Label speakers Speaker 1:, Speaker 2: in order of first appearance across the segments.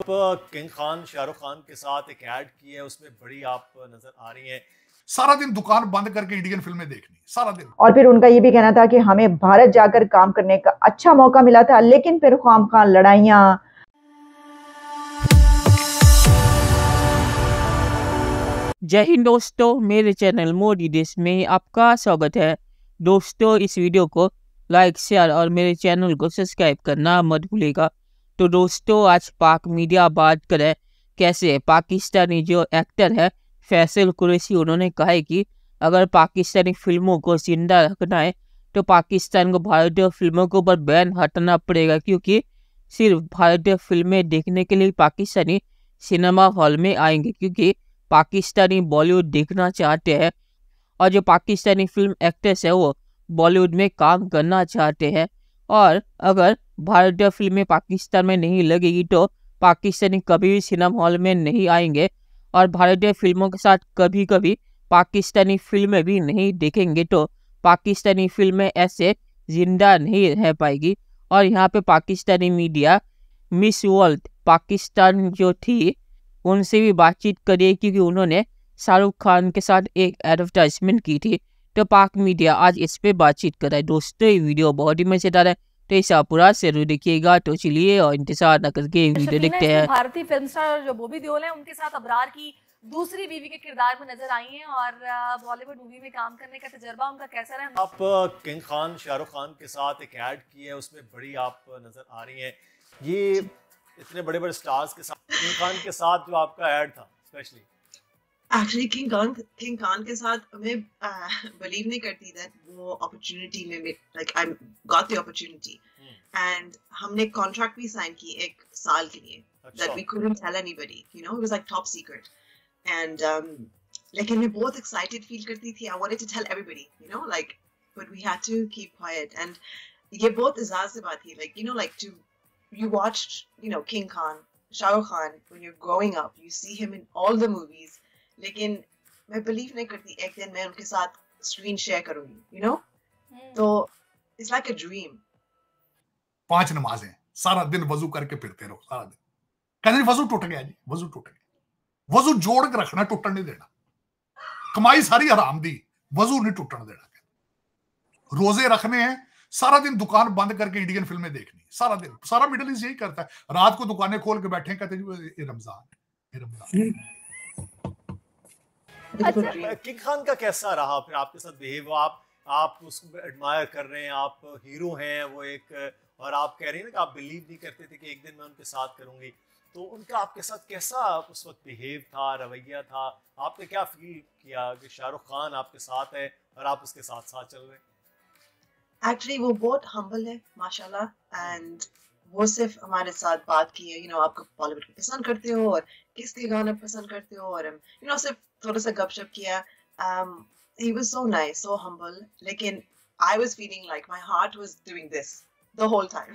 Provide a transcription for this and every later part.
Speaker 1: आप किंग खान शाहरुख खान के साथ एक ऐड की है उसमें बड़ी आप नजर आ रही हैं सारा दिन दुकान बंद करके इंडियन फिल्में देखनी सारा दिन और फिर
Speaker 2: उनका ये भी कहना था कि हमें भारत जाकर काम करने का अच्छा मौका मिला था लेकिन फिर खाम खान लड़ाइयाँ
Speaker 3: जय हिंद दोस्तों मेरे चैनल मोदी देश में आपका स्वागत है दोस्तों इस वीडियो को लाइक शेयर और मेरे चैनल को सब्सक्राइब करना मत भूलेगा तो दोस्तों आज पाक मीडिया बात करें कैसे पाकिस्तानी जो एक्टर है फैसल कुरैशी उन्होंने कहा है कि अगर पाकिस्तानी फिल्मों को जिंदा रखना है तो पाकिस्तान को भारतीय फिल्मों के ऊपर बैन हटाना पड़ेगा क्योंकि सिर्फ भारतीय फिल्में देखने के लिए पाकिस्तानी सिनेमा हॉल में आएंगे क्योंकि पाकिस्तानी बॉलीवुड देखना चाहते हैं और जो पाकिस्तानी फिल्म एक्ट्रेस है वो बॉलीवुड में काम करना चाहते हैं और अगर भारतीय फिल्में पाकिस्तान में नहीं लगेगी तो पाकिस्तानी कभी भी सिनेमा हॉल में नहीं आएंगे और भारतीय फिल्मों के साथ कभी कभी पाकिस्तानी फिल्में भी नहीं देखेंगे तो पाकिस्तानी फिल्में ऐसे जिंदा नहीं रह पाएगी और यहाँ पे Pakistani media Miss World Pakistan जो थी उनसे भी बातचीत करिए क्योंकि उन्होंने शाहरुख खान के साथ एक एडवर्टाइजमेंट की थी तो पाक मीडिया आज इस पर बातचीत कर रहा है दोस्तों ये वीडियो बहुत ही मज़ेदार है तो इसे आप पूरा जरूर देखिएगा तो चलिए और इंतजार न करके अच्छा, वीडियो देखते हैं
Speaker 1: भारतीय फिल्म स्टार जो बॉबी देओल है उनके साथ अबरार की दूसरी बीवी के किरदार में नजर आई हैं और बॉलीवुड मूवी में काम करने का तजर्बा उनका कैसा रहा आप किंग खान शाहरुख खान के साथ एक ऐड की है उसमें बड़ी आप नजर आ रही हैं ये इतने बड़े बड़े स्टार्स के साथ किंग खान के साथ जो आपका ऐड था specially actually king Khan king Khan के साथ मैं बिलीव नहीं करती दैट वो अपॉर्चुनिटी में like I got the opportunity and हमने कॉन्ट्रैक्ट भी साइन की एक साल के लिए that we couldn't tell anybody you know it was like top secret and लेकिन मैं बहुत एक्साइटेड फील करती थी I wanted to tell everybody you know like but we had to keep quiet and ये बहुत इजाज से बात थी like you know like to you watch you know king Khan Shahrukh Khan when you're growing up you see him in all the movies लेकिन मैं believe नहीं करती एक दिन मैं उनके साथ स्क्रीन शेयर करूंगी यू नो हम्म। तो इट्स लाइक अ ड्रीम पांच नमाजें सारा दिन वजू करके फिरते रहो सारा दिन कहते वजू टूट गया जी वजू टूट गया वजू जोड़ के रखना टूटन नहीं देना कमाई सारी आराम दी वजू नहीं टूटन देना रोजे रखने हैं सारा दिन दुकान बंद करके इंडियन फिल्में देखनी सारा दिन सारा मिडल ईस्ट यही करता है रात को दुकानें खोल के बैठे कहते रमजान रमजान हम्म। अच्छा। किंग खान का कैसा रहा फिर आपके साथ बिहेव आप आप उसको एडमायर कर रहे हैं आप हीरो हैं वो एक और आप कह रहे हैं ना कि आप बिलीव नहीं करते थे कि एक दिन मैं उनके साथ करूंगी तो उनका आपके साथ कैसा उस वक्त बिहेव था रवैया था आपने क्या फील किया कि शाहरुख खान आपके साथ है और आप उसके साथ साथ चल रहे हैं एक्चुअली वो बहुत हम्बल है माशाल्लाह एंड वो सिर्फ हमारे साथ बात की है यू नो आपको बॉलीवुड पसंद करते हो और किस के गाने पसंद करते हो और यू नो सिर्फ थोड़ा सा गपशप किया he was so nice so humble लेकिन I was feeling like my heart was doing this the whole time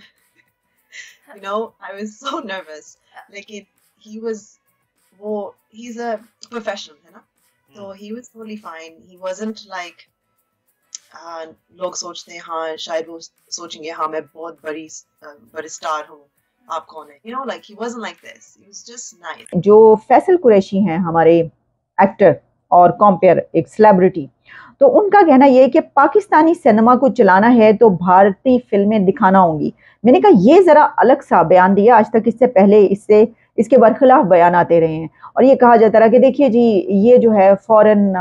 Speaker 1: you know I was so nervous लेकिन ही वाज वो ही इज अ प्रोफेशनल है ना तो he was totally fine he wasn't like हाँ, लोग सोचते हैं हाँ शायद वो सोचेंगे हाँ मैं बहुत बड़ी बड़े स्टार हूँ आप कौन है you know like he wasn't like this he was just
Speaker 2: nice जो फैसल कुरैशी हैं हमारे एक्टर और कॉम्पेयर एक सेलिब्रिटी तो उनका कहना यह है कि पाकिस्तानी सिनेमा को चलाना है तो भारतीय फिल्में दिखाना होंगी मैंने कहा ये ज़रा अलग सा बयान दिया आज तक इससे पहले इससे इसके बरखिलाफ बयान आते रहे हैं और ये कहा जाता रहा कि देखिए जी ये जो है फॉरेन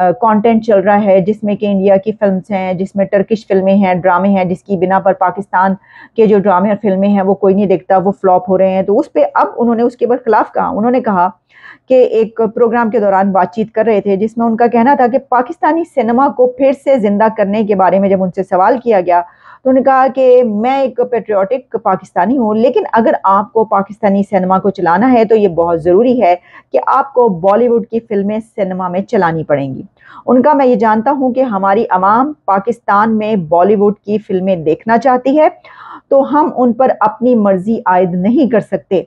Speaker 2: कंटेंट चल रहा है जिसमें कि इंडिया की फिल्म्स हैं जिसमें टर्किश फिल्में हैं ड्रामे हैं जिसकी बिना पर पाकिस्तान के जो ड्रामे और फिल्में हैं वो कोई नहीं देखता वो फ्लॉप हो रहे हैं तो उस पर अब उन्होंने उसके खिलाफ कहा उन्होंने कहा के एक प्रोग्राम के दौरान बातचीत कर रहे थे जिसमें उनका कहना था कि पाकिस्तानी सिनेमा को फिर से ज़िंदा करने के बारे में जब उनसे सवाल किया गया तो उन्होंने कहा कि मैं एक पेट्रियाटिक पाकिस्तानी हूँ लेकिन अगर आपको पाकिस्तानी सिनेमा को चलाना है तो ये बहुत ज़रूरी है कि आपको बॉलीवुड की फिल्में सिनेमा में चलानी पड़ेंगी उनका मैं ये जानता हूँ कि हमारी आवाम पाकिस्तान में बॉलीवुड की फिल्में देखना चाहती है तो हम उन पर अपनी मर्जी आयद नहीं कर सकते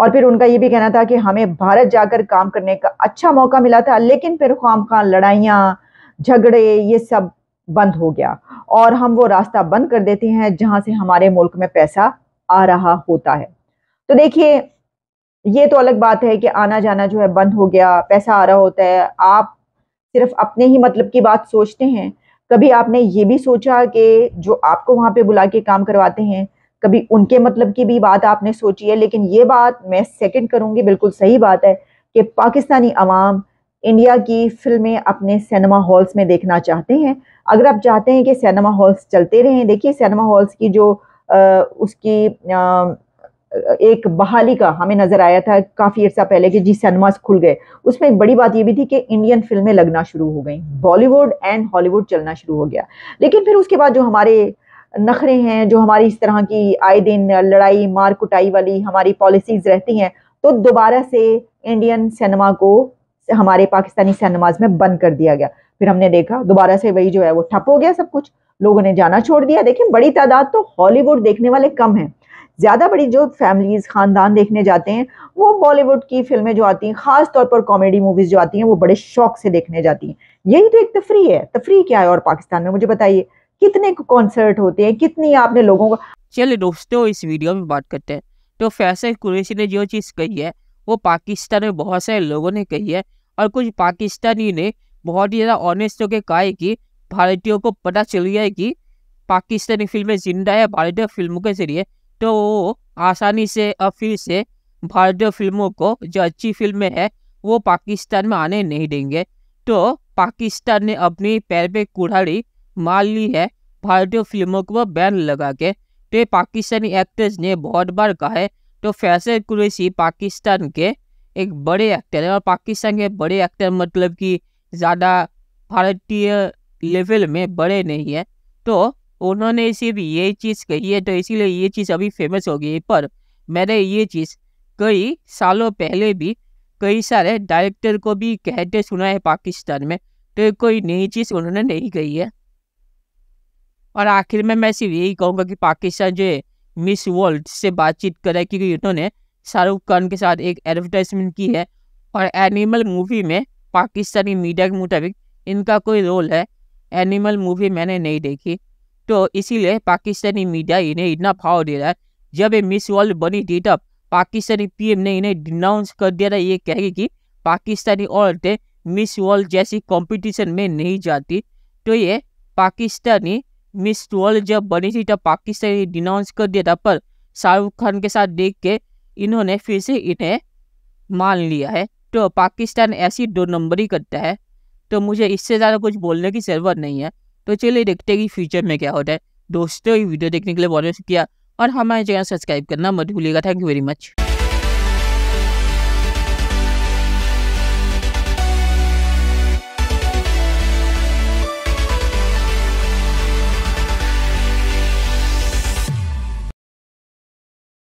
Speaker 2: और फिर उनका ये भी कहना था कि हमें भारत जाकर काम करने का अच्छा मौका मिला था लेकिन फिर खाम खान लड़ाइयाँ झगड़े ये सब बंद हो गया और हम वो रास्ता बंद कर देते हैं जहाँ से हमारे मुल्क में पैसा आ रहा होता है तो देखिए ये तो अलग बात है कि आना जाना जो है बंद हो गया पैसा आ रहा होता है आप सिर्फ अपने ही मतलब की बात सोचते हैं कभी आपने ये भी सोचा कि जो आपको वहाँ पे बुला के काम करवाते हैं कभी उनके मतलब की भी बात आपने सोची है लेकिन ये बात मैं सेकंड करूँगी बिल्कुल सही बात है कि पाकिस्तानी अवाम इंडिया की फिल्में अपने सिनेमा हॉल्स में देखना चाहते हैं अगर आप चाहते हैं कि सिनेमा हॉल्स चलते रहें देखिए सिनेमा हॉल्स की जो आ, उसकी आ, एक बहाली का हमें नज़र आया था काफ़ी अर्सा पहले कि जी सिनेमास खुल गए उसमें एक बड़ी बात ये भी थी कि इंडियन फिल्में लगना शुरू हो गई बॉलीवुड एंड हॉलीवुड चलना शुरू हो गया लेकिन फिर उसके बाद जो हमारे नखरे हैं जो हमारी इस तरह की आए दिन लड़ाई मार कुटाई वाली हमारी पॉलिसीज रहती हैं तो दोबारा से इंडियन सिनेमा को हमारे पाकिस्तानी सिनेमाज में बंद कर दिया गया फिर हमने देखा दोबारा से वही जो है वो ठप हो गया सब कुछ लोगों ने जाना छोड़ दिया देखिए बड़ी तादाद तो हॉलीवुड देखने वाले कम हैं ज़्यादा बड़ी जो फैमिलीज़ ख़ानदान देखने जाते हैं वो बॉलीवुड की फिल्में जो आती हैं ख़ास तौर पर कॉमेडी मूवीज़ जो आती हैं वो बड़े शौक से देखने जाती हैं यही तो एक तफरी है तफरी क्या है और पाकिस्तान में मुझे बताइए कितने कॉन्सर्ट होते हैं कितनी
Speaker 3: आपने लोगों को चलिए दोस्तों इस वीडियो में बात करते हैं तो फैसल कुरैशी ने जो चीज़ कही है वो पाकिस्तान में बहुत सारे लोगों ने कही है और कुछ पाकिस्तानी ने बहुत ही ज़्यादा ऑनेस्ट होकर कहा है कि भारतीयों को पता चल गया है कि पाकिस्तानी फिल्में जिंदा है भारतीय फिल्मों के जरिए तो वो आसानी से और फिर से भारतीय फिल्मों को जो अच्छी फिल्में हैं वो पाकिस्तान में आने नहीं देंगे तो पाकिस्तान ने अपनी पैर पे कुड़ाड़ी मान ली है भारतीय फिल्मों को बैन लगा के तो ये पाकिस्तानी एक्ट्रेस ने बहुत बार कहा है तो फैसल कुरैसी पाकिस्तान के एक बड़े एक्टर है और पाकिस्तान के बड़े एक्टर मतलब कि ज़्यादा भारतीय लेवल में बड़े नहीं है तो उन्होंने सिर्फ ये चीज़ कही है तो इसीलिए ये चीज़ अभी फेमस हो गई पर मैंने ये चीज़ कई सालों पहले भी कई सारे डायरेक्टर को भी कहते सुना है पाकिस्तान में तो कोई नई चीज़ उन्होंने नहीं कही है और आखिर में मैं सिर्फ यही कहूँगा कि पाकिस्तान जो है मिस वर्ल्ड से बातचीत करे क्योंकि इन्होंने शाहरुख खान के साथ एक एडवर्टाइजमेंट की है और एनिमल मूवी में पाकिस्तानी मीडिया के मुताबिक इनका कोई रोल है एनिमल मूवी मैंने नहीं देखी तो इसीलिए पाकिस्तानी मीडिया इन्हें इतना भाव दे रहा है जब ये मिस वर्ल्ड बनी थी तब पाकिस्तानी पीएम ने इन्हें डिनाउंस कर दिया था ये कहेगी कि पाकिस्तानी औरतें मिस वर्ल्ड जैसी कंपटीशन में नहीं जाती तो ये पाकिस्तानी मिस वर्ल्ड जब बनी थी तब पाकिस्तान ने डिनाउंस कर दिया था पर शाहरुख खान के साथ देख के इन्होंने फिर से इन्हें मान लिया है तो पाकिस्तान ऐसी दो नंबरी करता है तो मुझे इससे ज़्यादा कुछ बोलने की ज़रूरत नहीं है तो चलिए देखते हैं कि फ्यूचर में क्या होता है दोस्तों ये वीडियो देखने के लिए बहुत किया और हमारे चैनल सब्सक्राइब करना मत भूलिएगा थैंक यू वेरी मच